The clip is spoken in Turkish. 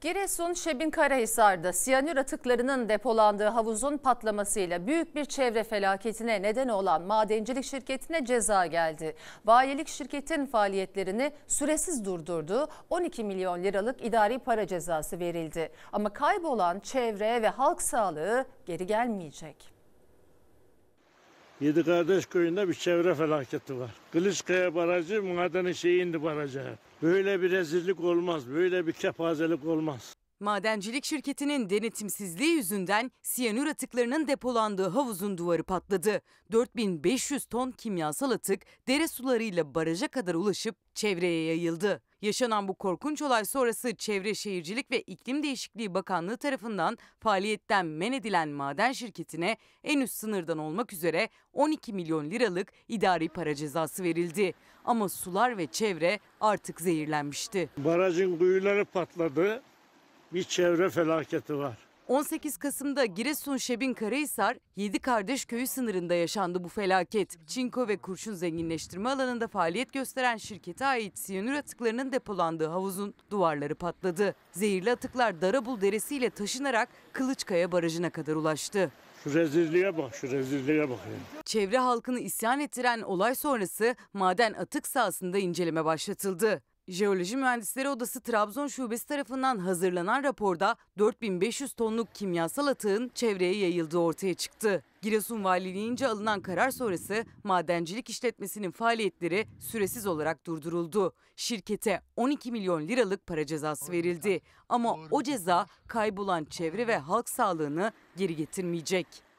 Giresun Şebin Karahisar'da siyanür atıklarının depolandığı havuzun patlamasıyla büyük bir çevre felaketine neden olan madencilik şirketine ceza geldi. Bayilik şirketin faaliyetlerini süresiz durdurdu. 12 milyon liralık idari para cezası verildi. Ama kaybolan çevre ve halk sağlığı geri gelmeyecek. Yedi Kardeş Köyü'nde bir çevre felaketi var. Kılıçkaya Barajı madenin şeyindi barajı. Böyle bir rezillik olmaz, böyle bir kepazelik olmaz. Madencilik şirketinin denetimsizliği yüzünden siyanür atıklarının depolandığı havuzun duvarı patladı. 4500 ton kimyasal atık dere sularıyla baraja kadar ulaşıp çevreye yayıldı. Yaşanan bu korkunç olay sonrası Çevre Şehircilik ve İklim Değişikliği Bakanlığı tarafından faaliyetten men edilen maden şirketine en üst sınırdan olmak üzere 12 milyon liralık idari para cezası verildi. Ama sular ve çevre artık zehirlenmişti. Barajın kuyuları patladı. Bir çevre felaketi var. 18 Kasım'da Giresun Şebin Karahisar 7 kardeş köyü sınırında yaşandı bu felaket. Çinko ve kurşun zenginleştirme alanında faaliyet gösteren şirkete ait siyanür atıklarının depolandığı havuzun duvarları patladı. Zehirli atıklar Darabul Deresi ile taşınarak Kılıçkaya Barajı'na kadar ulaştı. Şu rezilliğe bak, şu rezilliğe bak. Yani. Çevre halkını isyan ettiren olay sonrası maden atık sahasında inceleme başlatıldı. Jeoloji Mühendisleri Odası Trabzon Şubesi tarafından hazırlanan raporda 4500 tonluk kimyasal atığın çevreye yayıldığı ortaya çıktı. Giresun Valiliğince alınan karar sonrası madencilik işletmesinin faaliyetleri süresiz olarak durduruldu. Şirkete 12 milyon liralık para cezası verildi ama o ceza kaybolan çevre ve halk sağlığını geri getirmeyecek.